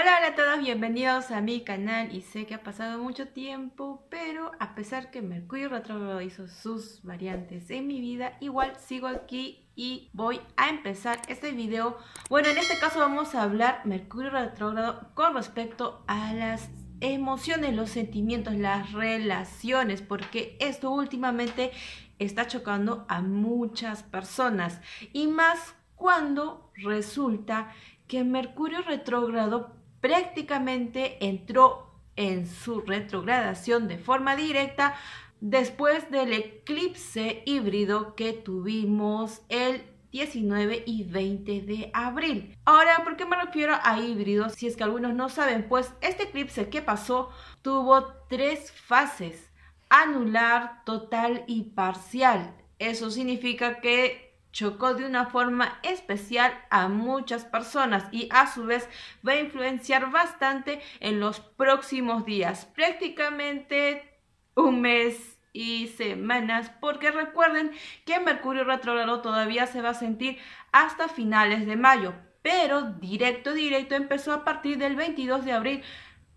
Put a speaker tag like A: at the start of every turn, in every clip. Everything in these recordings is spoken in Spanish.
A: Hola, hola a todos, bienvenidos a mi canal y sé que ha pasado mucho tiempo, pero a pesar que Mercurio retrógrado hizo sus variantes en mi vida, igual sigo aquí y voy a empezar este video. Bueno, en este caso vamos a hablar Mercurio retrógrado con respecto a las emociones, los sentimientos, las relaciones, porque esto últimamente está chocando a muchas personas y más cuando resulta que Mercurio retrógrado prácticamente entró en su retrogradación de forma directa después del eclipse híbrido que tuvimos el 19 y 20 de abril. Ahora, ¿por qué me refiero a híbridos? Si es que algunos no saben, pues este eclipse que pasó tuvo tres fases, anular, total y parcial. Eso significa que chocó de una forma especial a muchas personas y a su vez va a influenciar bastante en los próximos días, prácticamente un mes y semanas, porque recuerden que Mercurio retrógrado todavía se va a sentir hasta finales de mayo, pero directo, directo empezó a partir del 22 de abril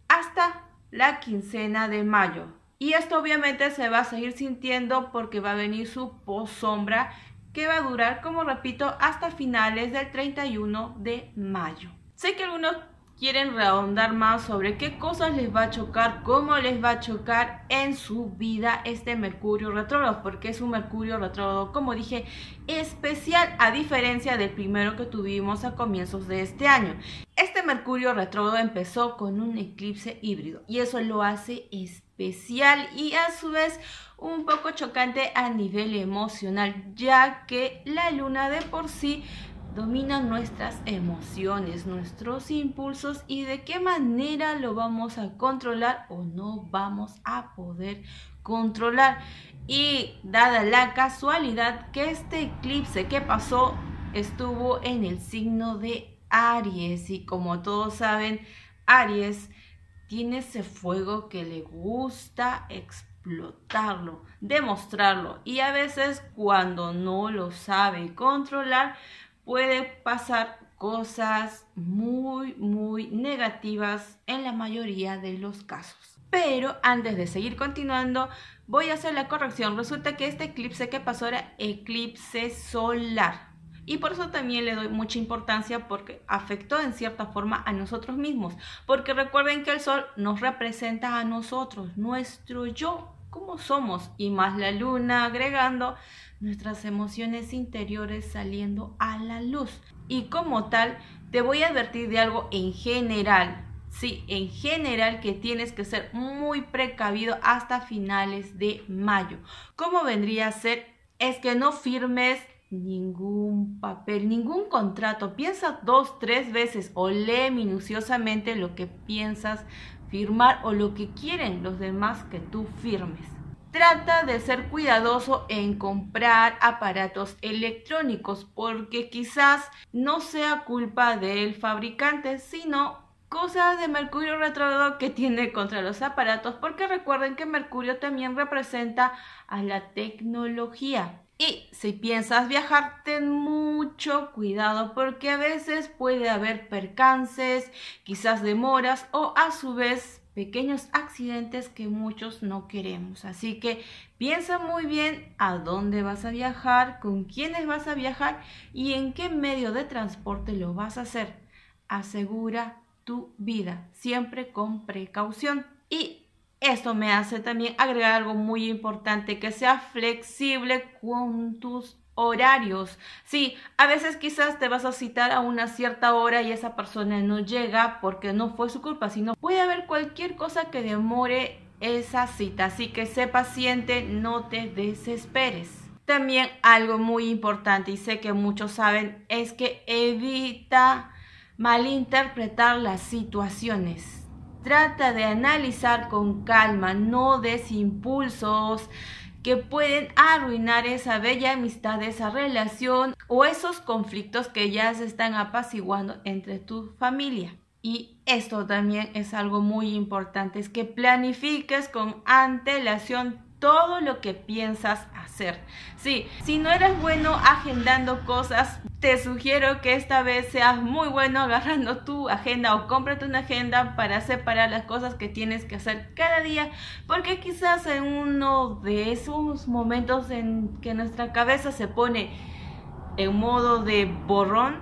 A: hasta la quincena de mayo. Y esto obviamente se va a seguir sintiendo porque va a venir su posombra que va a durar, como repito, hasta finales del 31 de mayo. Sé que algunos quieren redondar más sobre qué cosas les va a chocar, cómo les va a chocar en su vida este Mercurio retrógrado, porque es un Mercurio retrógrado, como dije, especial a diferencia del primero que tuvimos a comienzos de este año. Este Mercurio retrógrado empezó con un eclipse híbrido y eso lo hace especial especial y a su vez un poco chocante a nivel emocional, ya que la luna de por sí domina nuestras emociones, nuestros impulsos y de qué manera lo vamos a controlar o no vamos a poder controlar. Y dada la casualidad que este eclipse que pasó estuvo en el signo de Aries y como todos saben, Aries tiene ese fuego que le gusta explotarlo, demostrarlo. Y a veces cuando no lo sabe controlar, puede pasar cosas muy, muy negativas en la mayoría de los casos. Pero antes de seguir continuando, voy a hacer la corrección. Resulta que este eclipse que pasó era eclipse solar. Y por eso también le doy mucha importancia porque afectó en cierta forma a nosotros mismos. Porque recuerden que el sol nos representa a nosotros, nuestro yo, como somos. Y más la luna agregando nuestras emociones interiores saliendo a la luz. Y como tal, te voy a advertir de algo en general. Sí, en general que tienes que ser muy precavido hasta finales de mayo. ¿Cómo vendría a ser? Es que no firmes ningún papel, ningún contrato. Piensa dos, tres veces o lee minuciosamente lo que piensas firmar o lo que quieren los demás que tú firmes. Trata de ser cuidadoso en comprar aparatos electrónicos porque quizás no sea culpa del fabricante, sino cosas de Mercurio retrógrado que tiene contra los aparatos, porque recuerden que Mercurio también representa a la tecnología. Y si piensas viajar, ten mucho cuidado porque a veces puede haber percances, quizás demoras o a su vez pequeños accidentes que muchos no queremos. Así que piensa muy bien a dónde vas a viajar, con quiénes vas a viajar y en qué medio de transporte lo vas a hacer. Asegura tu vida, siempre con precaución. Y esto me hace también agregar algo muy importante, que sea flexible con tus horarios. Sí, a veces quizás te vas a citar a una cierta hora y esa persona no llega porque no fue su culpa, sino puede haber cualquier cosa que demore esa cita. Así que sé paciente, no te desesperes. También algo muy importante y sé que muchos saben es que evita malinterpretar las situaciones. Trata de analizar con calma, no des impulsos que pueden arruinar esa bella amistad, esa relación o esos conflictos que ya se están apaciguando entre tu familia. Y esto también es algo muy importante, es que planifiques con antelación todo lo que piensas hacer. Sí, si no eres bueno agendando cosas, te sugiero que esta vez seas muy bueno agarrando tu agenda o cómprate una agenda para separar las cosas que tienes que hacer cada día, porque quizás en uno de esos momentos en que nuestra cabeza se pone en modo de borrón,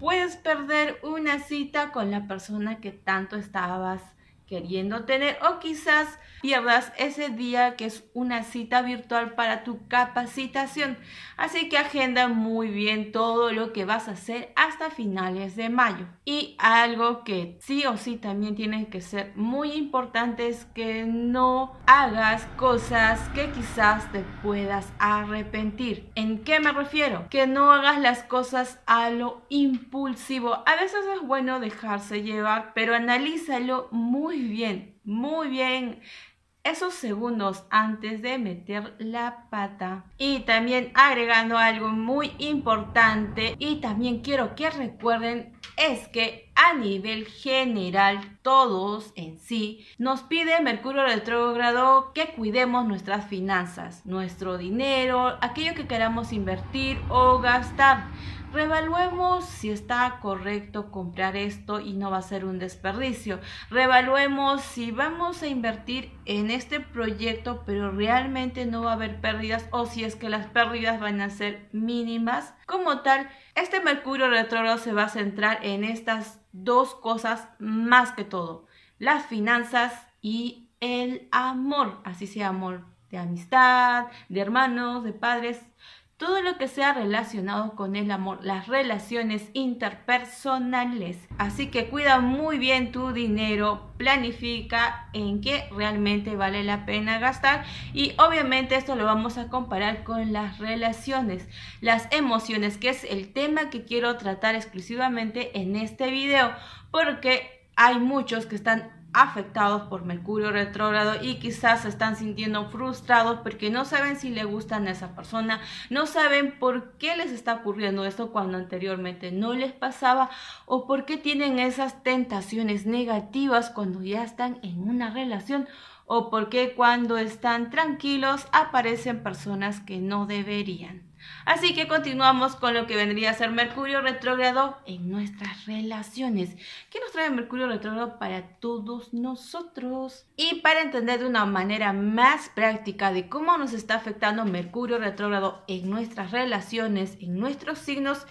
A: puedes perder una cita con la persona que tanto estabas queriendo tener o quizás pierdas ese día que es una cita virtual para tu capacitación. Así que agenda muy bien todo lo que vas a hacer hasta finales de mayo. Y algo que sí o sí también tiene que ser muy importante es que no hagas cosas que quizás te puedas arrepentir. ¿En qué me refiero? Que no hagas las cosas a lo impulsivo. A veces es bueno dejarse llevar, pero analízalo muy bien, muy bien esos segundos antes de meter la pata. Y también agregando algo muy importante y también quiero que recuerden es que a nivel general todos en sí nos pide Mercurio retrogrado que cuidemos nuestras finanzas, nuestro dinero, aquello que queramos invertir o gastar revaluemos si está correcto comprar esto y no va a ser un desperdicio. Revaluemos si vamos a invertir en este proyecto, pero realmente no va a haber pérdidas o si es que las pérdidas van a ser mínimas. Como tal, este Mercurio retrogrado se va a centrar en estas dos cosas más que todo, las finanzas y el amor, así sea amor de amistad, de hermanos, de padres, todo lo que sea relacionado con el amor, las relaciones interpersonales. Así que cuida muy bien tu dinero, planifica en qué realmente vale la pena gastar y obviamente esto lo vamos a comparar con las relaciones, las emociones, que es el tema que quiero tratar exclusivamente en este video, porque hay muchos que están afectados por Mercurio retrógrado y quizás se están sintiendo frustrados porque no saben si le gustan a esa persona, no saben por qué les está ocurriendo esto cuando anteriormente no les pasaba o por qué tienen esas tentaciones negativas cuando ya están en una relación o por qué cuando están tranquilos aparecen personas que no deberían. Así que continuamos con lo que vendría a ser Mercurio retrógrado en nuestras relaciones. ¿Qué nos trae Mercurio retrógrado para todos nosotros? Y para entender de una manera más práctica de cómo nos está afectando Mercurio retrógrado en nuestras relaciones, en nuestros signos,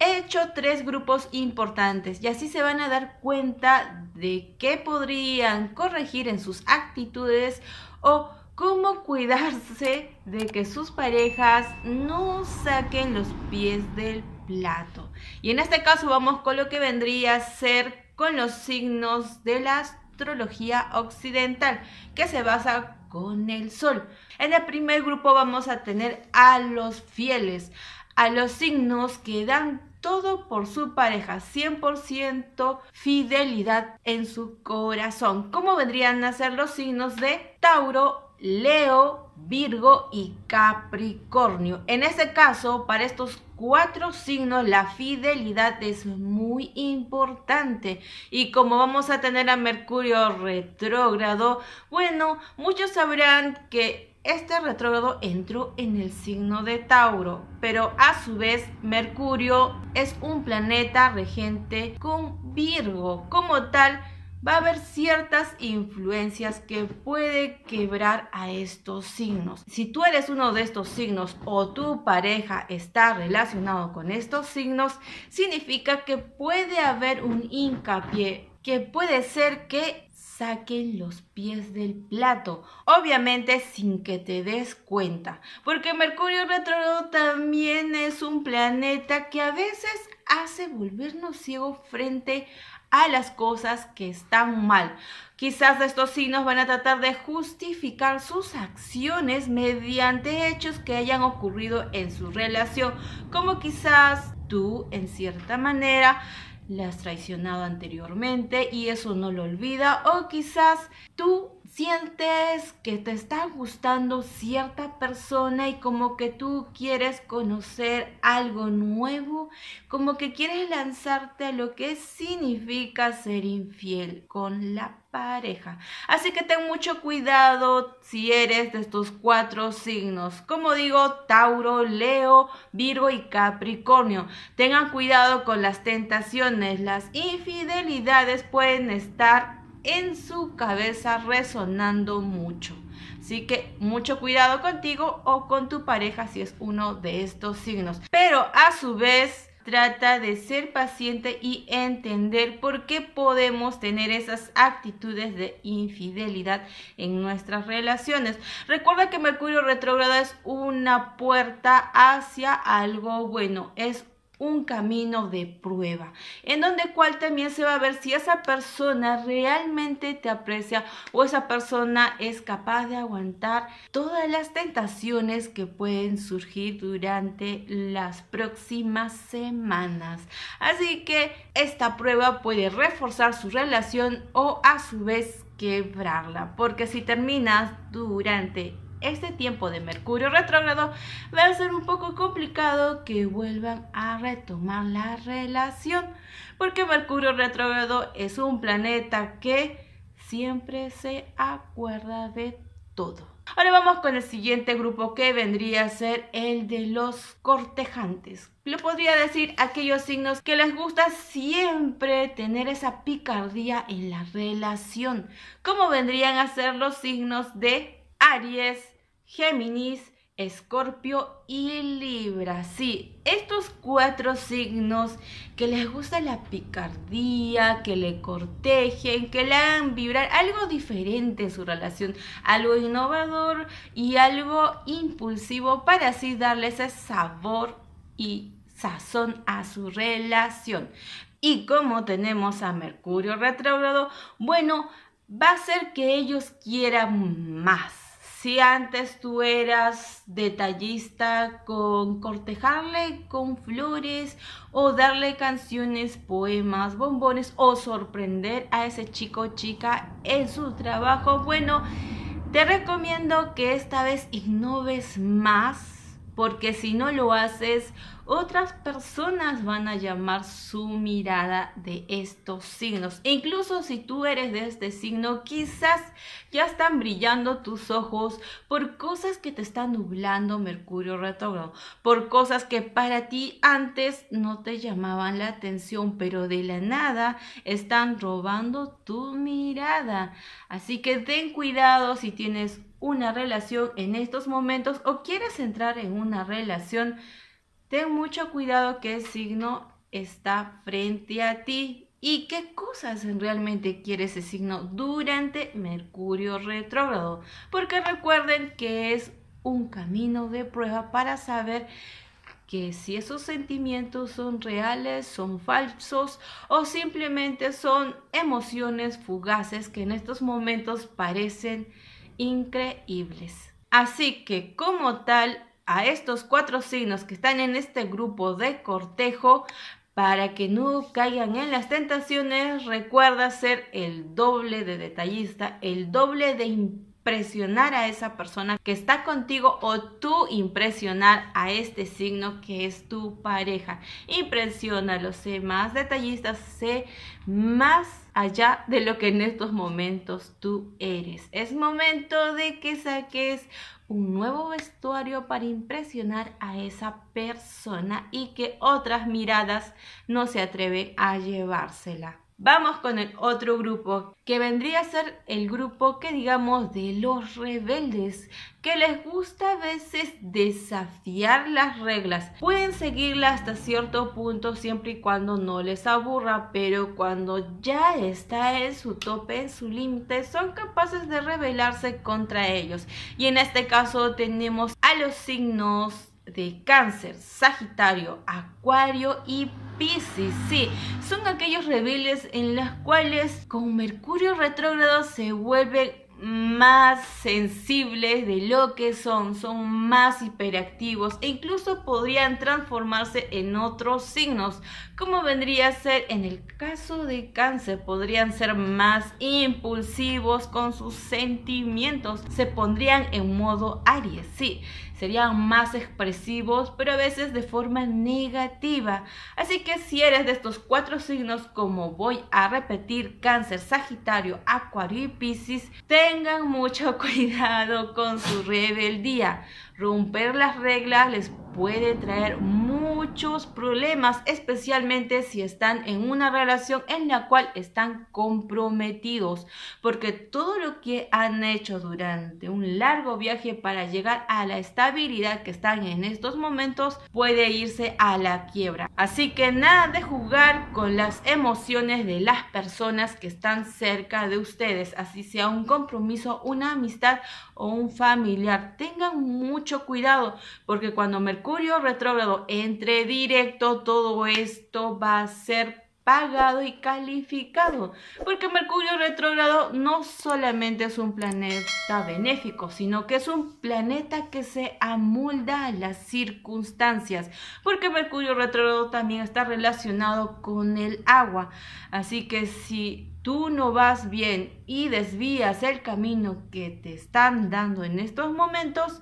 A: He hecho tres grupos importantes y así se van a dar cuenta de qué podrían corregir en sus actitudes o cómo cuidarse de que sus parejas no saquen los pies del plato. Y en este caso vamos con lo que vendría a ser con los signos de la astrología occidental, que se basa con el sol. En el primer grupo vamos a tener a los fieles, a los signos que dan todo por su pareja, 100% fidelidad en su corazón. ¿Cómo vendrían a ser los signos de Tauro Leo, Virgo y Capricornio. En este caso, para estos cuatro signos, la fidelidad es muy importante. Y como vamos a tener a Mercurio retrógrado, bueno, muchos sabrán que este retrógrado entró en el signo de Tauro, pero a su vez Mercurio es un planeta regente con Virgo. Como tal, va a haber ciertas influencias que puede quebrar a estos signos. Si tú eres uno de estos signos o tu pareja está relacionado con estos signos, significa que puede haber un hincapié que puede ser que saquen los pies del plato, obviamente sin que te des cuenta, porque Mercurio retrógrado también es un planeta que a veces hace volvernos ciego frente a a las cosas que están mal. Quizás estos signos van a tratar de justificar sus acciones mediante hechos que hayan ocurrido en su relación, como quizás tú, en cierta manera, la has traicionado anteriormente y eso no lo olvida, o quizás tú sientes que te está gustando cierta persona y como que tú quieres conocer algo nuevo, como que quieres lanzarte a lo que significa ser infiel con la pareja. Así que ten mucho cuidado si eres de estos cuatro signos. Como digo, Tauro, Leo, Virgo y Capricornio. Tengan cuidado con las tentaciones. Las infidelidades pueden estar en su cabeza resonando mucho. Así que mucho cuidado contigo o con tu pareja si es uno de estos signos. Pero a su vez, trata de ser paciente y entender por qué podemos tener esas actitudes de infidelidad en nuestras relaciones. Recuerda que Mercurio retrógrado es una puerta hacia algo bueno, es un camino de prueba, en donde cual también se va a ver si esa persona realmente te aprecia o esa persona es capaz de aguantar todas las tentaciones que pueden surgir durante las próximas semanas. Así que esta prueba puede reforzar su relación o a su vez quebrarla, porque si terminas durante este tiempo de Mercurio retrógrado va a ser un poco complicado que vuelvan a retomar la relación, porque Mercurio retrógrado es un planeta que siempre se acuerda de todo. Ahora vamos con el siguiente grupo que vendría a ser el de los cortejantes. Lo podría decir aquellos signos que les gusta siempre tener esa picardía en la relación, como vendrían a ser los signos de Aries, Géminis, Escorpio y Libra. Sí, estos cuatro signos que les gusta la picardía, que le cortejen, que le hagan vibrar algo diferente en su relación, algo innovador y algo impulsivo para así darle ese sabor y sazón a su relación. Y como tenemos a Mercurio retrógrado, bueno, va a ser que ellos quieran más si antes tú eras detallista con cortejarle con flores o darle canciones, poemas, bombones o sorprender a ese chico o chica en su trabajo, bueno, te recomiendo que esta vez innoves más porque si no lo haces, otras personas van a llamar su mirada de estos signos. incluso si tú eres de este signo, quizás ya están brillando tus ojos por cosas que te están nublando Mercurio retrógrado, por cosas que para ti antes no te llamaban la atención, pero de la nada están robando tu mirada. Así que ten cuidado si tienes una relación en estos momentos o quieres entrar en una relación Ten mucho cuidado que el signo está frente a ti y qué cosas realmente quiere ese signo durante Mercurio retrógrado. Porque recuerden que es un camino de prueba para saber que si esos sentimientos son reales, son falsos o simplemente son emociones fugaces que en estos momentos parecen increíbles. Así que como tal, a estos cuatro signos que están en este grupo de cortejo para que no caigan en las tentaciones, recuerda ser el doble de detallista, el doble de impresionar a esa persona que está contigo o tú impresionar a este signo que es tu pareja. Impresiónalo, sé más detallista, sé más allá de lo que en estos momentos tú eres. Es momento de que saques un nuevo vestuario para impresionar a esa persona y que otras miradas no se atreven a llevársela. Vamos con el otro grupo, que vendría a ser el grupo que digamos de los rebeldes, que les gusta a veces desafiar las reglas. Pueden seguirla hasta cierto punto siempre y cuando no les aburra, pero cuando ya está en su tope, en su límite, son capaces de rebelarse contra ellos. Y en este caso tenemos a los signos de cáncer, sagitario, acuario y piscis. Sí, son aquellos rebeles en los cuales con Mercurio retrógrado se vuelven más sensibles de lo que son, son más hiperactivos e incluso podrían transformarse en otros signos, como vendría a ser en el caso de cáncer, podrían ser más impulsivos con sus sentimientos, se pondrían en modo Aries, sí, serían más expresivos, pero a veces de forma negativa. Así que si eres de estos cuatro signos, como voy a repetir, cáncer, sagitario, acuario y piscis, tengan mucho cuidado con su rebeldía Romper las reglas les puede traer muchos problemas, especialmente si están en una relación en la cual están comprometidos, porque todo lo que han hecho durante un largo viaje para llegar a la estabilidad que están en estos momentos puede irse a la quiebra. Así que nada de jugar con las emociones de las personas que están cerca de ustedes, así sea un compromiso, una amistad o un familiar. Tengan mucho cuidado, porque cuando Mercurio retrógrado entre directo, todo esto va a ser pagado y calificado, porque Mercurio retrógrado no solamente es un planeta benéfico, sino que es un planeta que se amolda a las circunstancias, porque Mercurio retrógrado también está relacionado con el agua, así que si tú no vas bien y desvías el camino que te están dando en estos momentos,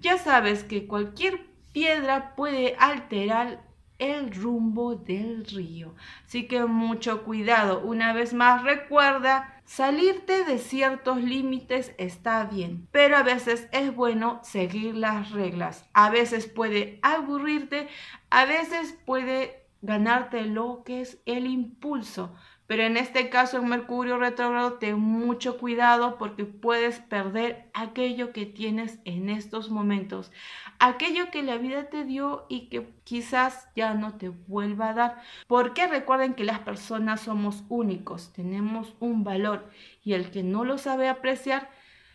A: ya sabes que cualquier piedra puede alterar el rumbo del río. Así que mucho cuidado. Una vez más, recuerda, salirte de ciertos límites está bien, pero a veces es bueno seguir las reglas. A veces puede aburrirte, a veces puede ganarte lo que es el impulso. Pero en este caso en Mercurio retrógrado ten mucho cuidado porque puedes perder aquello que tienes en estos momentos, aquello que la vida te dio y que quizás ya no te vuelva a dar. Porque recuerden que las personas somos únicos, tenemos un valor y el que no lo sabe apreciar,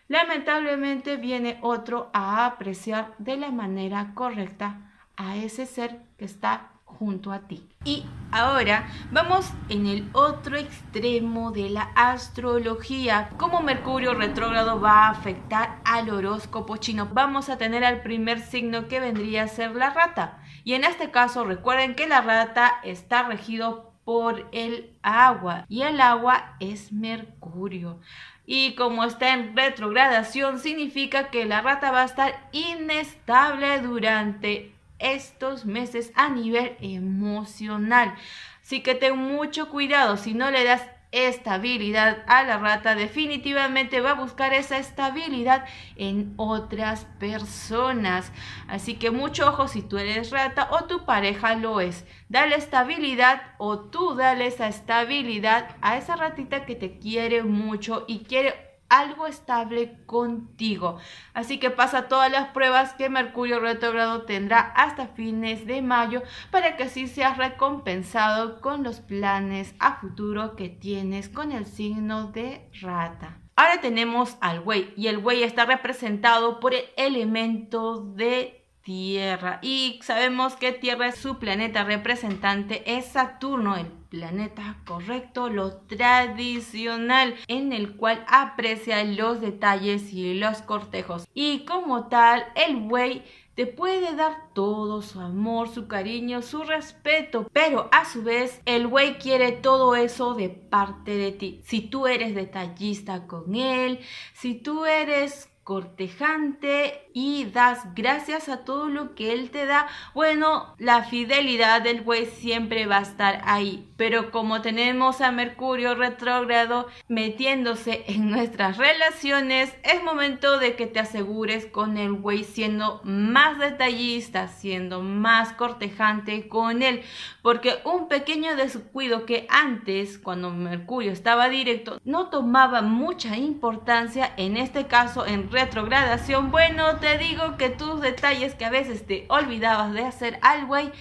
A: lamentablemente viene otro a apreciar de la manera correcta a ese ser que está junto a ti. Y ahora vamos en el otro extremo de la astrología, cómo Mercurio retrógrado va a afectar al horóscopo chino. Vamos a tener al primer signo que vendría a ser la rata. Y en este caso recuerden que la rata está regido por el agua y el agua es Mercurio. Y como está en retrogradación, significa que la rata va a estar inestable durante estos meses a nivel emocional. Así que ten mucho cuidado, si no le das estabilidad a la rata, definitivamente va a buscar esa estabilidad en otras personas. Así que mucho ojo si tú eres rata o tu pareja lo es. Dale estabilidad o tú dale esa estabilidad a esa ratita que te quiere mucho y quiere algo estable contigo. Así que pasa todas las pruebas que Mercurio retrogrado tendrá hasta fines de mayo para que así seas recompensado con los planes a futuro que tienes con el signo de rata. Ahora tenemos al güey y el buey está representado por el elemento de Tierra. Y sabemos que Tierra es su planeta representante, es Saturno, el planeta correcto, lo tradicional, en el cual aprecia los detalles y los cortejos. Y como tal, el buey te puede dar todo su amor, su cariño, su respeto, pero a su vez el güey quiere todo eso de parte de ti. Si tú eres detallista con él, si tú eres cortejante y das gracias a todo lo que Él te da, bueno, la fidelidad del güey siempre va a estar ahí. Pero como tenemos a Mercurio retrógrado metiéndose en nuestras relaciones, es momento de que te asegures con el güey siendo más detallista, siendo más cortejante con él. Porque un pequeño descuido que antes, cuando Mercurio estaba directo, no tomaba mucha importancia, en este caso en retrogradación, bueno, te digo que tus detalles que a veces te olvidabas de hacer al güey,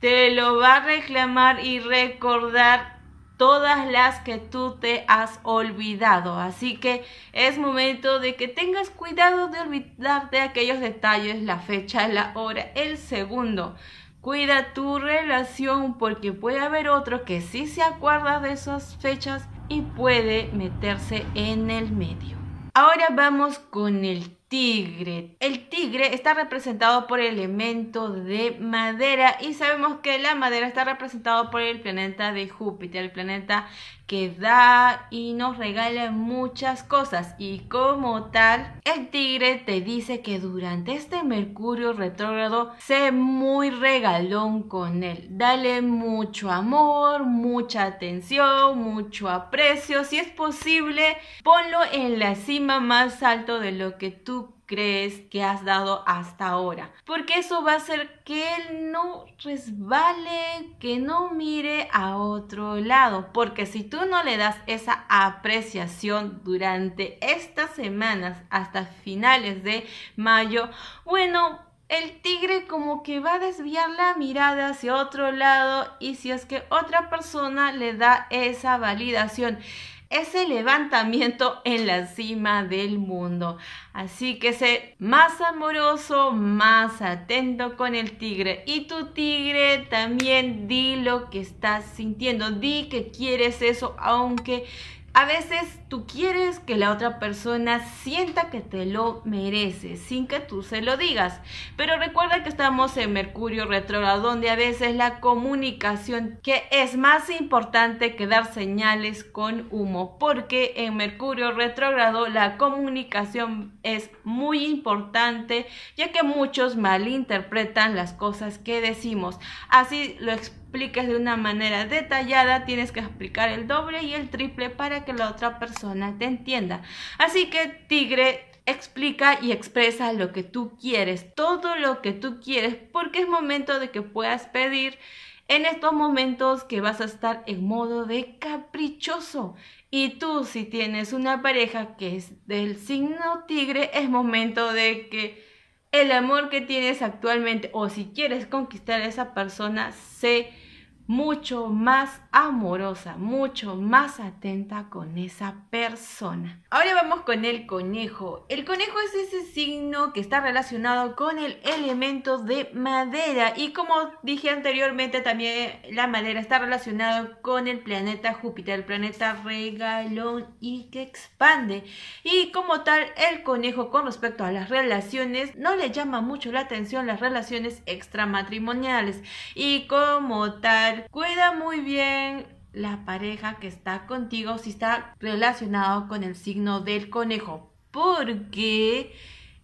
A: te lo va a reclamar y recordar todas las que tú te has olvidado. Así que es momento de que tengas cuidado de olvidarte aquellos detalles, la fecha, la hora, el segundo. Cuida tu relación porque puede haber otro que sí se acuerda de esas fechas y puede meterse en el medio. Ahora vamos con el tigre. El tigre está representado por el elemento de madera y sabemos que la madera está representado por el planeta de Júpiter, el planeta que da y nos regala muchas cosas y como tal, el tigre te dice que durante este Mercurio retrógrado sé muy regalón con él. Dale mucho amor, mucha atención, mucho aprecio. Si es posible, ponlo en la cima más alto de lo que tú crees que has dado hasta ahora. Porque eso va a hacer que él no resbale, que no mire a otro lado. Porque si tú no le das esa apreciación durante estas semanas hasta finales de mayo, bueno, el tigre como que va a desviar la mirada hacia otro lado y si es que otra persona le da esa validación ese levantamiento en la cima del mundo. Así que sé más amoroso, más atento con el tigre. Y tu tigre también di lo que estás sintiendo, di que quieres eso, aunque a veces tú quieres que la otra persona sienta que te lo merece sin que tú se lo digas. Pero recuerda que estamos en Mercurio retrógrado donde a veces la comunicación que es más importante que dar señales con humo, porque en Mercurio retrógrado la comunicación es muy importante, ya que muchos malinterpretan las cosas que decimos. Así lo explico expliques de una manera detallada, tienes que explicar el doble y el triple para que la otra persona te entienda. Así que tigre, explica y expresa lo que tú quieres, todo lo que tú quieres, porque es momento de que puedas pedir en estos momentos que vas a estar en modo de caprichoso. Y tú, si tienes una pareja que es del signo tigre, es momento de que el amor que tienes actualmente o si quieres conquistar a esa persona se mucho más amorosa, mucho más atenta con esa persona. Ahora vamos con el conejo. El conejo es ese signo que está relacionado con el elemento de madera y como dije anteriormente también la madera está relacionada con el planeta Júpiter, el planeta regalón y que expande. Y como tal el conejo con respecto a las relaciones no le llama mucho la atención las relaciones extramatrimoniales y como tal cuida muy bien la pareja que está contigo si está relacionado con el signo del conejo. Porque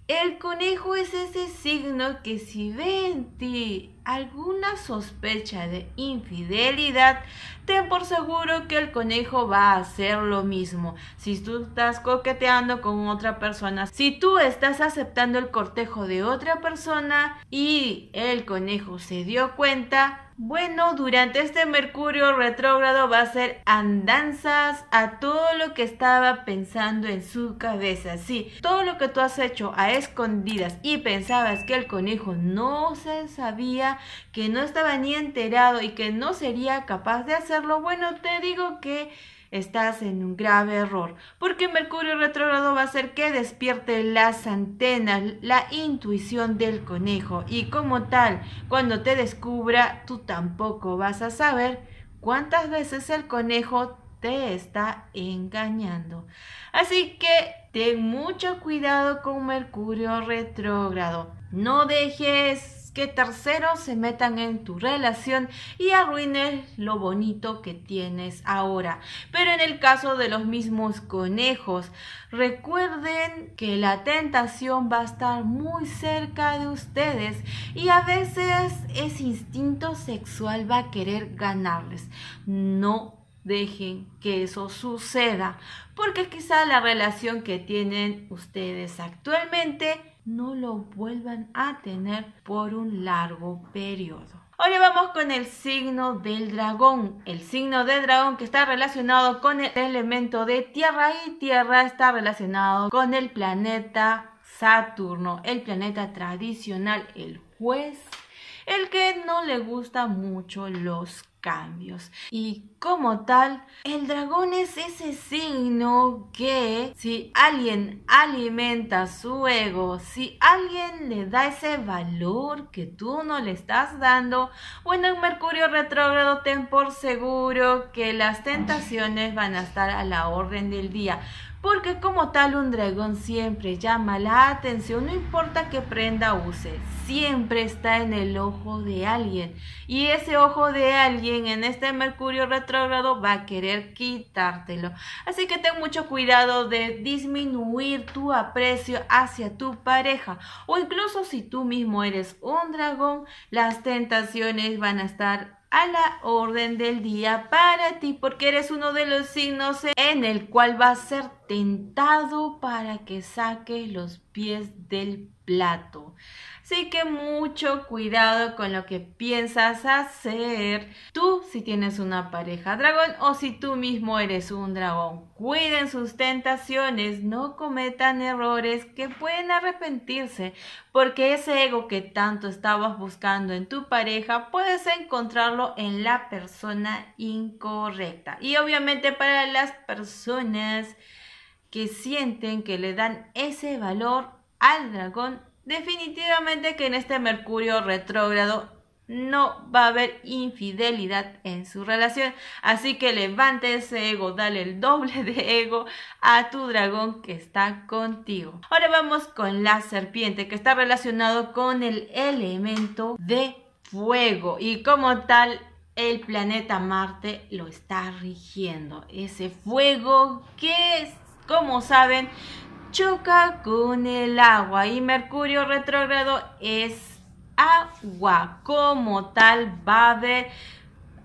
A: el conejo es ese signo que si ve en ti alguna sospecha de infidelidad, ten por seguro que el conejo va a hacer lo mismo. Si tú estás coqueteando con otra persona, si tú estás aceptando el cortejo de otra persona y el conejo se dio cuenta, bueno, durante este Mercurio retrógrado va a ser andanzas a todo lo que estaba pensando en su cabeza. Sí, todo lo que tú has hecho a escondidas y pensabas que el conejo no se sabía que no estaba ni enterado y que no sería capaz de hacerlo, bueno, te digo que estás en un grave error, porque Mercurio retrógrado va a hacer que despierte las antenas, la intuición del conejo, y como tal, cuando te descubra, tú tampoco vas a saber cuántas veces el conejo te está engañando. Así que ten mucho cuidado con Mercurio retrógrado. No dejes que terceros se metan en tu relación y arruines lo bonito que tienes ahora. Pero en el caso de los mismos conejos, recuerden que la tentación va a estar muy cerca de ustedes y a veces ese instinto sexual va a querer ganarles. No dejen que eso suceda, porque quizá la relación que tienen ustedes actualmente no lo vuelvan a tener por un largo periodo. Ahora vamos con el signo del dragón. El signo del dragón que está relacionado con el elemento de tierra y tierra está relacionado con el planeta Saturno, el planeta tradicional, el juez, el que no le gusta mucho los cambios. Y como tal, el dragón es ese signo que si alguien alimenta su ego, si alguien le da ese valor que tú no le estás dando, bueno, en Mercurio retrógrado ten por seguro que las tentaciones van a estar a la orden del día porque como tal un dragón siempre llama la atención, no importa qué prenda use, siempre está en el ojo de alguien y ese ojo de alguien en este Mercurio retrógrado va a querer quitártelo. Así que ten mucho cuidado de disminuir tu aprecio hacia tu pareja o incluso si tú mismo eres un dragón, las tentaciones van a estar a la orden del día para ti porque eres uno de los signos en el cual va a ser tentado para que saques los pies del plato. Así que mucho cuidado con lo que piensas hacer. Tú si tienes una pareja dragón o si tú mismo eres un dragón. Cuiden sus tentaciones, no cometan errores que pueden arrepentirse, porque ese ego que tanto estabas buscando en tu pareja puedes encontrarlo en la persona incorrecta. Y obviamente para las personas que sienten que le dan ese valor al dragón, definitivamente que en este Mercurio retrógrado no va a haber infidelidad en su relación. Así que levante ese ego, dale el doble de ego a tu dragón que está contigo. Ahora vamos con la serpiente que está relacionado con el elemento de fuego y como tal el planeta Marte lo está rigiendo. Ese fuego que es como saben, choca con el agua y Mercurio retrógrado es agua. Como tal, va a haber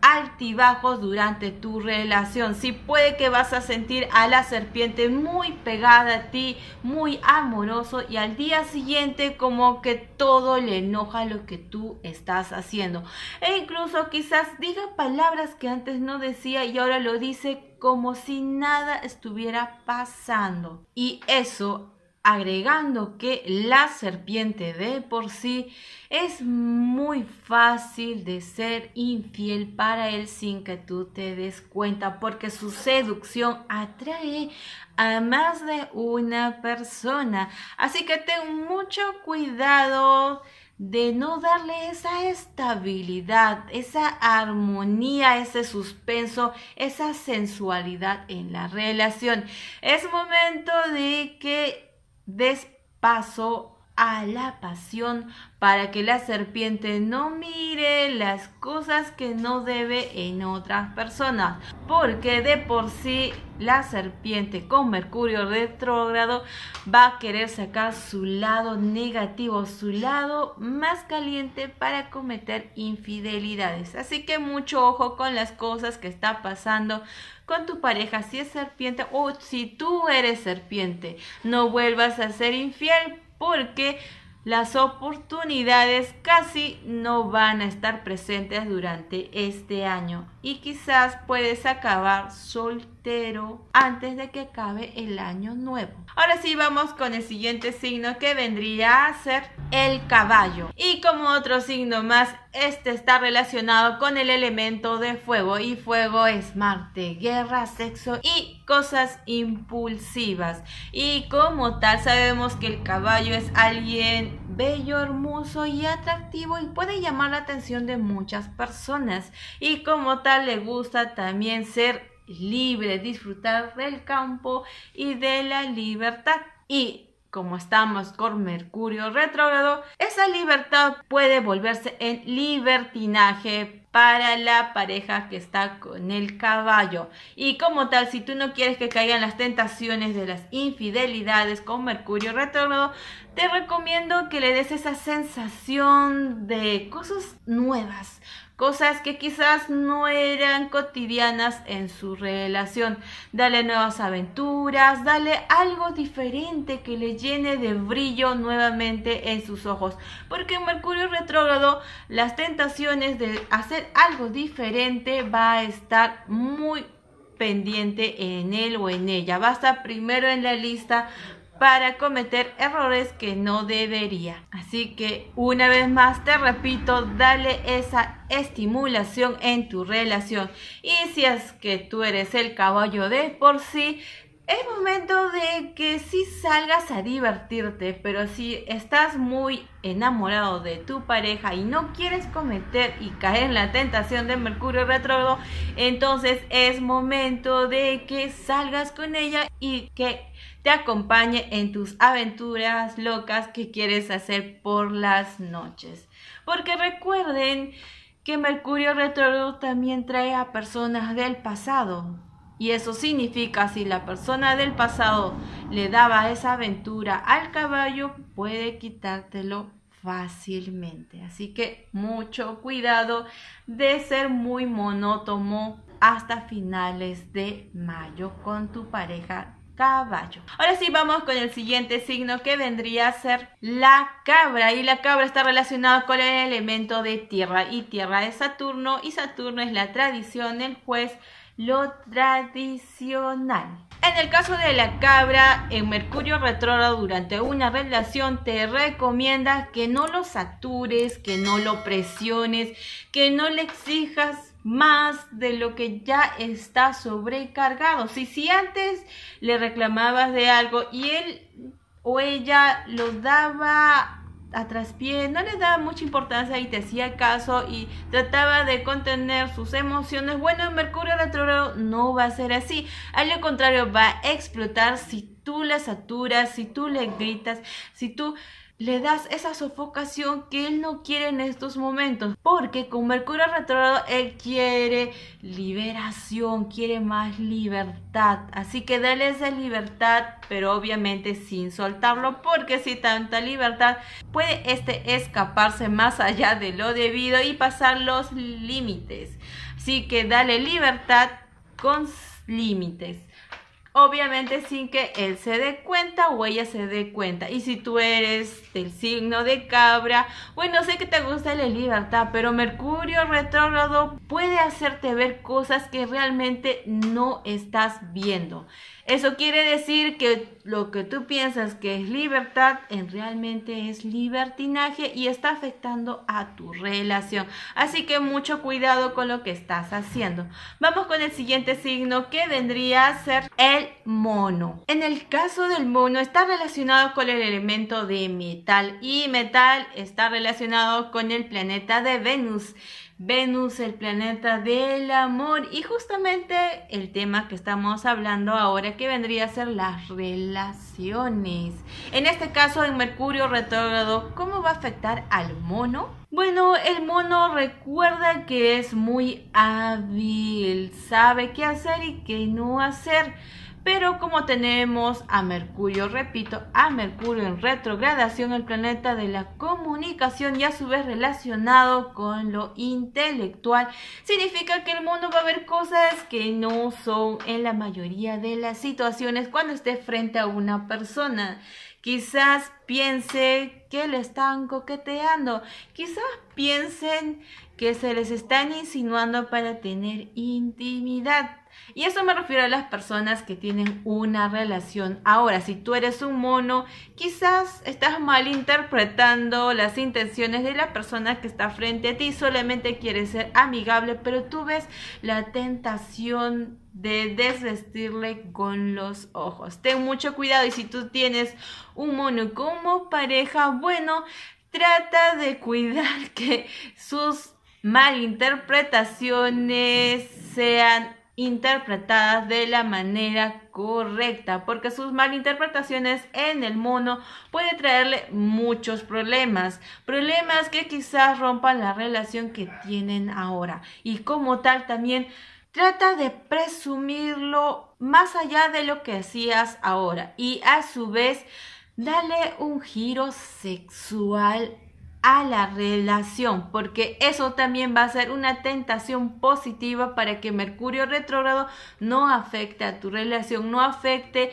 A: altibajos durante tu relación. Si sí, puede que vas a sentir a la serpiente muy pegada a ti, muy amoroso y al día siguiente como que todo le enoja lo que tú estás haciendo. E incluso quizás diga palabras que antes no decía y ahora lo dice como si nada estuviera pasando. Y eso agregando que la serpiente de por sí es muy fácil de ser infiel para él sin que tú te des cuenta porque su seducción atrae a más de una persona. Así que ten mucho cuidado de no darle esa estabilidad, esa armonía, ese suspenso, esa sensualidad en la relación. Es momento de que des paso a la pasión para que la serpiente no mire las cosas que no debe en otras personas, porque de por sí la serpiente con Mercurio retrógrado va a querer sacar su lado negativo, su lado más caliente para cometer infidelidades. Así que mucho ojo con las cosas que está pasando con tu pareja si es serpiente o si tú eres serpiente. No vuelvas a ser infiel porque las oportunidades casi no van a estar presentes durante este año y quizás puedes acabar soltero antes de que acabe el año nuevo. Ahora sí vamos con el siguiente signo que vendría a ser el caballo. Y como otro signo más, este está relacionado con el elemento de fuego y fuego es Marte, guerra, sexo y cosas impulsivas. Y como tal sabemos que el caballo es alguien bello, hermoso y atractivo y puede llamar la atención de muchas personas. Y como tal le gusta también ser libre, disfrutar del campo y de la libertad. Y como estamos con Mercurio retrógrado, esa libertad puede volverse en libertinaje para la pareja que está con el caballo. Y como tal, si tú no quieres que caigan las tentaciones de las infidelidades con Mercurio retrógrado, te recomiendo que le des esa sensación de cosas nuevas, cosas que quizás no eran cotidianas en su relación. Dale nuevas aventuras, dale algo diferente que le llene de brillo nuevamente en sus ojos, porque en Mercurio retrógrado las tentaciones de hacer algo diferente va a estar muy pendiente en él o en ella. Va a estar primero en la lista para cometer errores que no debería. Así que una vez más te repito, dale esa estimulación en tu relación. Y si es que tú eres el caballo de por sí, es momento de que sí salgas a divertirte, pero si estás muy enamorado de tu pareja y no quieres cometer y caer en la tentación de Mercurio retrógrado, entonces es momento de que salgas con ella y que te acompañe en tus aventuras locas que quieres hacer por las noches. Porque recuerden que Mercurio Retrogrado también trae a personas del pasado. Y eso significa si la persona del pasado le daba esa aventura al caballo, puede quitártelo fácilmente. Así que mucho cuidado de ser muy monótono hasta finales de mayo con tu pareja caballo. Ahora sí vamos con el siguiente signo que vendría a ser la cabra y la cabra está relacionada con el elemento de tierra y tierra es Saturno y Saturno es la tradición, el juez, lo tradicional. En el caso de la cabra, en Mercurio retrógrado durante una relación te recomienda que no lo satures, que no lo presiones, que no le exijas más de lo que ya está sobrecargado. Si, si antes le reclamabas de algo y él o ella lo daba a traspié, no le daba mucha importancia y te hacía caso y trataba de contener sus emociones, bueno, Mercurio retrógrado no va a ser así. Al contrario, va a explotar si tú le saturas, si tú le gritas, si tú le das esa sofocación que él no quiere en estos momentos, porque con Mercurio retrógrado él quiere liberación, quiere más libertad, así que dale esa libertad, pero obviamente sin soltarlo, porque si tanta libertad puede este escaparse más allá de lo debido y pasar los límites. Así que dale libertad con límites obviamente sin que él se dé cuenta o ella se dé cuenta. Y si tú eres del signo de cabra, bueno, sé que te gusta la libertad, pero Mercurio retrógrado puede hacerte ver cosas que realmente no estás viendo. Eso quiere decir que lo que tú piensas que es libertad en realmente es libertinaje y está afectando a tu relación. Así que mucho cuidado con lo que estás haciendo. Vamos con el siguiente signo que vendría a ser el mono. En el caso del mono está relacionado con el elemento de metal y metal está relacionado con el planeta de Venus. Venus, el planeta del amor y justamente el tema que estamos hablando ahora que vendría a ser las relaciones. En este caso en Mercurio retrógrado, ¿cómo va a afectar al mono? Bueno, el mono recuerda que es muy hábil, sabe qué hacer y qué no hacer pero como tenemos a Mercurio, repito, a Mercurio en retrogradación, el planeta de la comunicación y a su vez relacionado con lo intelectual, significa que el mundo va a ver cosas que no son en la mayoría de las situaciones cuando esté frente a una persona. Quizás piense que le están coqueteando, quizás piensen que se les están insinuando para tener intimidad y eso me refiero a las personas que tienen una relación. Ahora, si tú eres un mono, quizás estás malinterpretando las intenciones de la persona que está frente a ti. Solamente quiere ser amigable, pero tú ves la tentación de desvestirle con los ojos. Ten mucho cuidado y si tú tienes un mono como pareja, bueno, trata de cuidar que sus malinterpretaciones sean interpretadas de la manera correcta, porque sus malinterpretaciones en el mono puede traerle muchos problemas, problemas que quizás rompan la relación que tienen ahora. Y como tal también trata de presumirlo más allá de lo que hacías ahora y a su vez dale un giro sexual a la relación, porque eso también va a ser una tentación positiva para que Mercurio retrógrado no afecte a tu relación, no afecte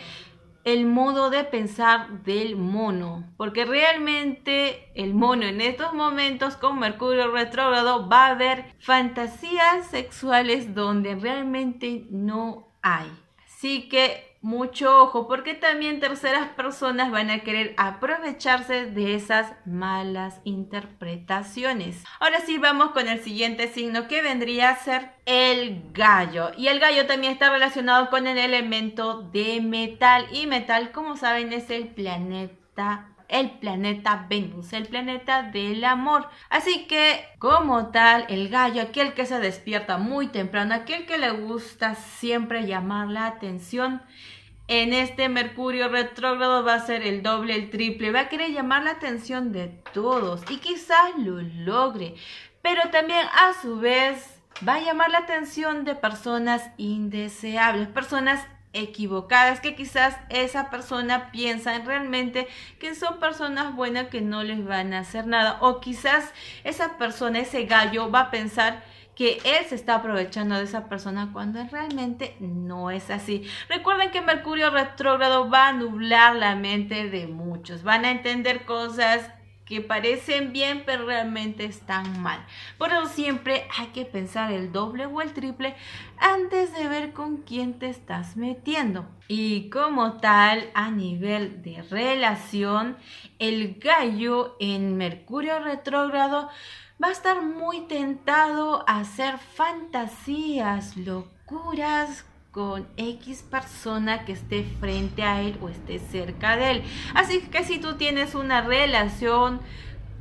A: el modo de pensar del mono, porque realmente el mono en estos momentos con Mercurio retrógrado va a haber fantasías sexuales donde realmente no hay. Así que mucho ojo, porque también terceras personas van a querer aprovecharse de esas malas interpretaciones. Ahora sí, vamos con el siguiente signo que vendría a ser el gallo. Y el gallo también está relacionado con el elemento de metal. Y metal, como saben, es el planeta el planeta Venus, el planeta del amor. Así que, como tal, el gallo, aquel que se despierta muy temprano, aquel que le gusta siempre llamar la atención, en este Mercurio retrógrado va a ser el doble, el triple, va a querer llamar la atención de todos y quizás lo logre, pero también a su vez va a llamar la atención de personas indeseables, personas equivocadas que quizás esa persona piensa realmente que son personas buenas que no les van a hacer nada o quizás esa persona, ese gallo va a pensar que él se está aprovechando de esa persona cuando realmente no es así. Recuerden que Mercurio retrógrado va a nublar la mente de muchos, van a entender cosas que parecen bien pero realmente están mal. Por eso siempre hay que pensar el doble o el triple antes de ver con quién te estás metiendo. Y como tal, a nivel de relación, el gallo en Mercurio retrógrado va a estar muy tentado a hacer fantasías, locuras, con X persona que esté frente a él o esté cerca de él. Así que si tú tienes una relación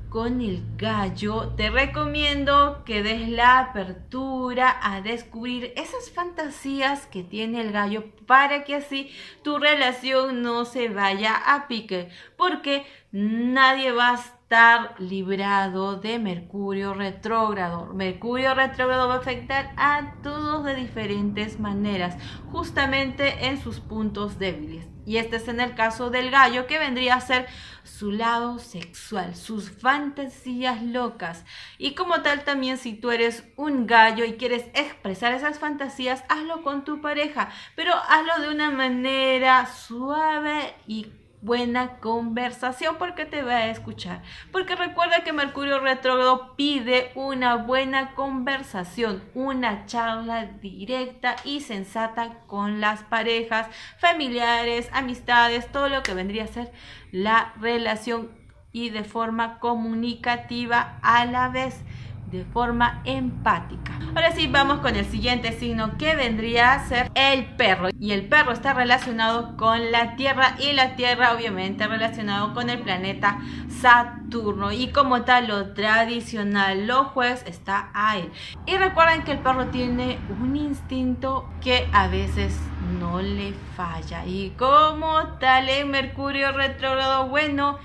A: con el gallo, te recomiendo que des la apertura a descubrir esas fantasías que tiene el gallo para que así tu relación no se vaya a pique, porque nadie va a librado de Mercurio retrógrado. Mercurio retrógrado va a afectar a todos de diferentes maneras, justamente en sus puntos débiles. Y este es en el caso del gallo, que vendría a ser su lado sexual, sus fantasías locas. Y como tal, también si tú eres un gallo y quieres expresar esas fantasías, hazlo con tu pareja, pero hazlo de una manera suave y buena conversación porque te va a escuchar. Porque recuerda que Mercurio retrogrado pide una buena conversación, una charla directa y sensata con las parejas, familiares, amistades, todo lo que vendría a ser la relación y de forma comunicativa a la vez de forma empática. Ahora sí, vamos con el siguiente signo que vendría a ser el perro. Y el perro está relacionado con la Tierra y la Tierra obviamente relacionado con el planeta Saturno. Y como tal, lo tradicional, lo juez está a él. Y recuerden que el perro tiene un instinto que a veces no le falla. Y como tal, en Mercurio retrógrado, bueno,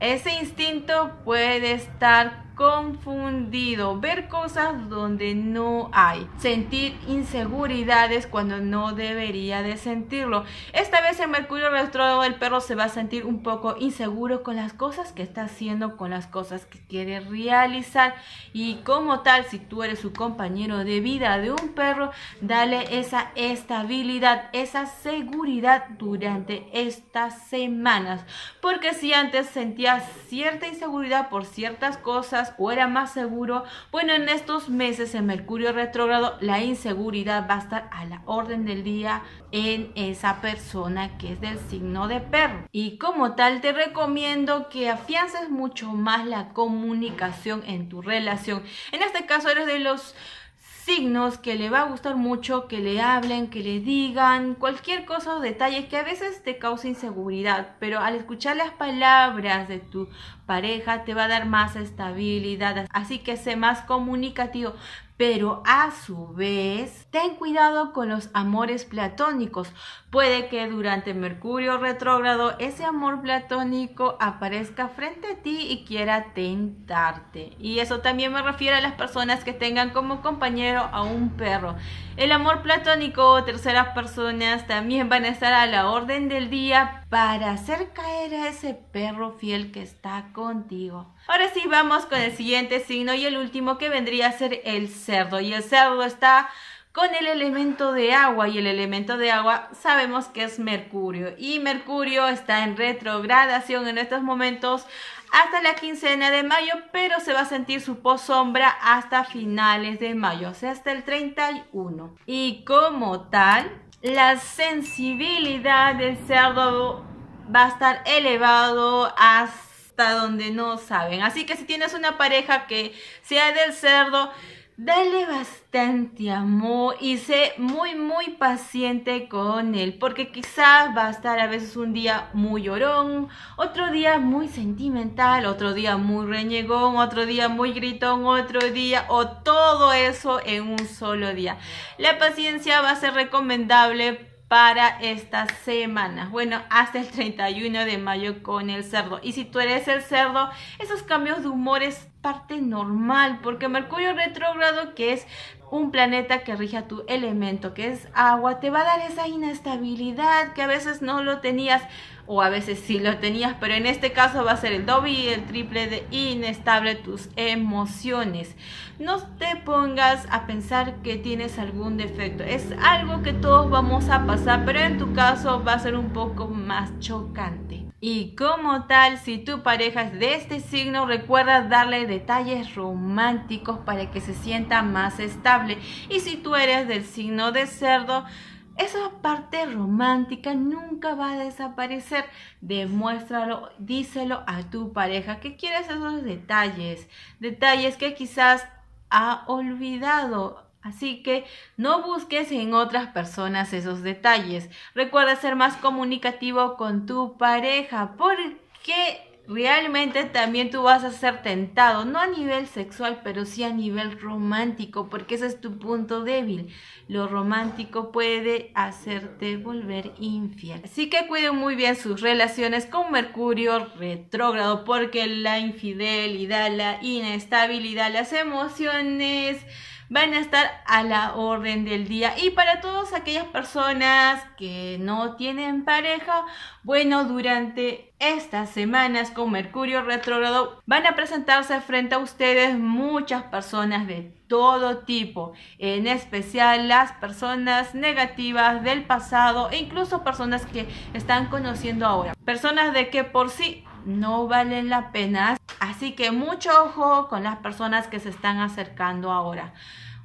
A: ese instinto puede estar confundido, ver cosas donde no hay, sentir inseguridades cuando no debería de sentirlo. Esta vez en Mercurio retrógrado el perro se va a sentir un poco inseguro con las cosas que está haciendo, con las cosas que quiere realizar y como tal, si tú eres su compañero de vida de un perro, dale esa estabilidad, esa seguridad durante estas semanas, porque si antes sentías cierta inseguridad por ciertas cosas, o era más seguro. Bueno, en estos meses en Mercurio retrógrado la inseguridad va a estar a la orden del día en esa persona que es del signo de perro. Y como tal te recomiendo que afiances mucho más la comunicación en tu relación. En este caso eres de los signos que le va a gustar mucho que le hablen, que le digan, cualquier cosa o detalle que a veces te cause inseguridad, pero al escuchar las palabras de tu pareja te va a dar más estabilidad, así que sé más comunicativo, pero a su vez ten cuidado con los amores platónicos Puede que durante Mercurio retrógrado ese amor platónico aparezca frente a ti y quiera tentarte. Y eso también me refiero a las personas que tengan como compañero a un perro. El amor platónico o terceras personas también van a estar a la orden del día para hacer caer a ese perro fiel que está contigo. Ahora sí, vamos con el siguiente signo y el último que vendría a ser el cerdo. Y el cerdo está con el elemento de agua y el elemento de agua sabemos que es Mercurio y Mercurio está en retrogradación en estos momentos hasta la quincena de mayo, pero se va a sentir su posombra hasta finales de mayo, o sea, hasta el 31. Y como tal, la sensibilidad del cerdo va a estar elevado hasta donde no saben. Así que si tienes una pareja que sea del cerdo, Dale bastante amor y sé muy, muy paciente con él, porque quizás va a estar a veces un día muy llorón, otro día muy sentimental, otro día muy reñegón, otro día muy gritón, otro día o todo eso en un solo día. La paciencia va a ser recomendable para esta semana Bueno, hasta el 31 de mayo con el cerdo. Y si tú eres el cerdo, esos cambios de humor es parte normal, porque Mercurio retrógrado, que es un planeta que rige a tu elemento, que es agua, te va a dar esa inestabilidad que a veces no lo tenías o a veces sí lo tenías, pero en este caso va a ser el doble y el triple de inestable tus emociones. No te pongas a pensar que tienes algún defecto, es algo que todos vamos a pasar, pero en tu caso va a ser un poco más chocante. Y como tal, si tu pareja es de este signo, recuerda darle detalles románticos para que se sienta más estable. Y si tú eres del signo de cerdo, esa parte romántica nunca va a desaparecer. Demuéstralo, díselo a tu pareja que quieres esos detalles, detalles que quizás ha olvidado. Así que no busques en otras personas esos detalles. Recuerda ser más comunicativo con tu pareja porque realmente también tú vas a ser tentado, no a nivel sexual, pero sí a nivel romántico, porque ese es tu punto débil. Lo romántico puede hacerte volver infiel. Así que cuiden muy bien sus relaciones con Mercurio retrógrado, porque la infidelidad, la inestabilidad, las emociones van a estar a la orden del día. Y para todas aquellas personas que no tienen pareja, bueno, durante estas semanas con Mercurio retrógrado van a presentarse frente a ustedes muchas personas de todo tipo, en especial las personas negativas del pasado e incluso personas que están conociendo ahora, personas de que por sí no valen la pena. Así que mucho ojo con las personas que se están acercando ahora.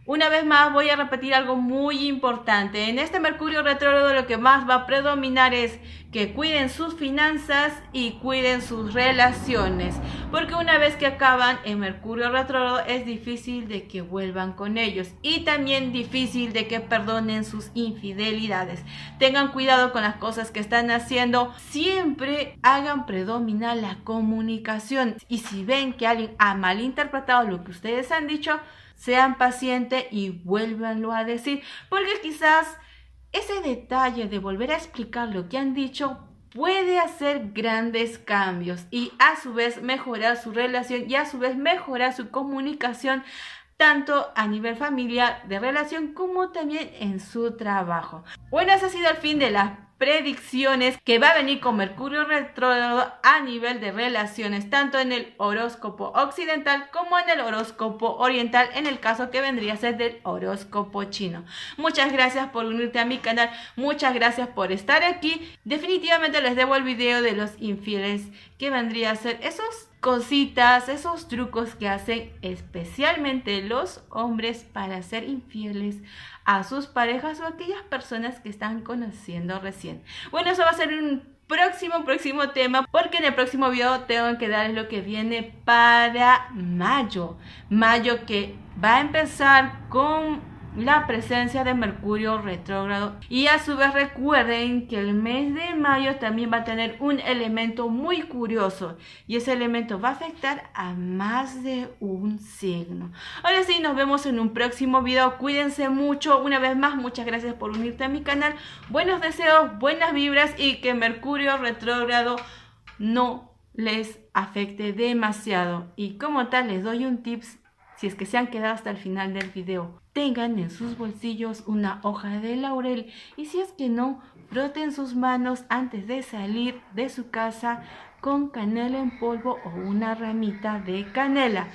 A: Una vez más voy a repetir algo muy importante. En este Mercurio retrógrado lo que más va a predominar es que cuiden sus finanzas y cuiden sus relaciones, porque una vez que acaban en Mercurio retrógrado es difícil de que vuelvan con ellos y también difícil de que perdonen sus infidelidades. Tengan cuidado con las cosas que están haciendo, siempre hagan predominar la comunicación y si ven que alguien ha malinterpretado lo que ustedes han dicho, sean pacientes y vuélvanlo a decir, porque quizás ese detalle de volver a explicar lo que han dicho puede hacer grandes cambios y a su vez mejorar su relación y a su vez mejorar su comunicación tanto a nivel familiar de relación como también en su trabajo. Bueno, ese ha sido el fin de la predicciones que va a venir con Mercurio retrógrado a nivel de relaciones tanto en el horóscopo occidental como en el horóscopo oriental en el caso que vendría a ser del horóscopo chino. Muchas gracias por unirte a mi canal, muchas gracias por estar aquí. Definitivamente les debo el video de los infieles que vendría a ser esos cositas, esos trucos que hacen especialmente los hombres para ser infieles a sus parejas o a aquellas personas que están conociendo recién. Bueno, eso va a ser un próximo, próximo tema, porque en el próximo video tengo que darles lo que viene para mayo. Mayo que va a empezar con la presencia de Mercurio retrógrado. Y a su vez recuerden que el mes de mayo también va a tener un elemento muy curioso y ese elemento va a afectar a más de un signo. Ahora sí, nos vemos en un próximo video. Cuídense mucho. Una vez más, muchas gracias por unirte a mi canal. Buenos deseos, buenas vibras y que Mercurio retrógrado no les afecte demasiado. Y como tal, les doy un tips si es que se han quedado hasta el final del video, tengan en sus bolsillos una hoja de laurel y si es que no, broten sus manos antes de salir de su casa con canela en polvo o una ramita de canela.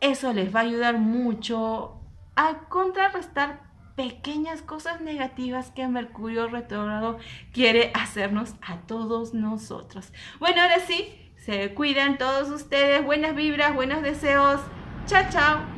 A: Eso les va a ayudar mucho a contrarrestar pequeñas cosas negativas que Mercurio retrógrado quiere hacernos a todos nosotros. Bueno, ahora sí, se cuidan todos ustedes, buenas vibras, buenos deseos. Tchau, tchau!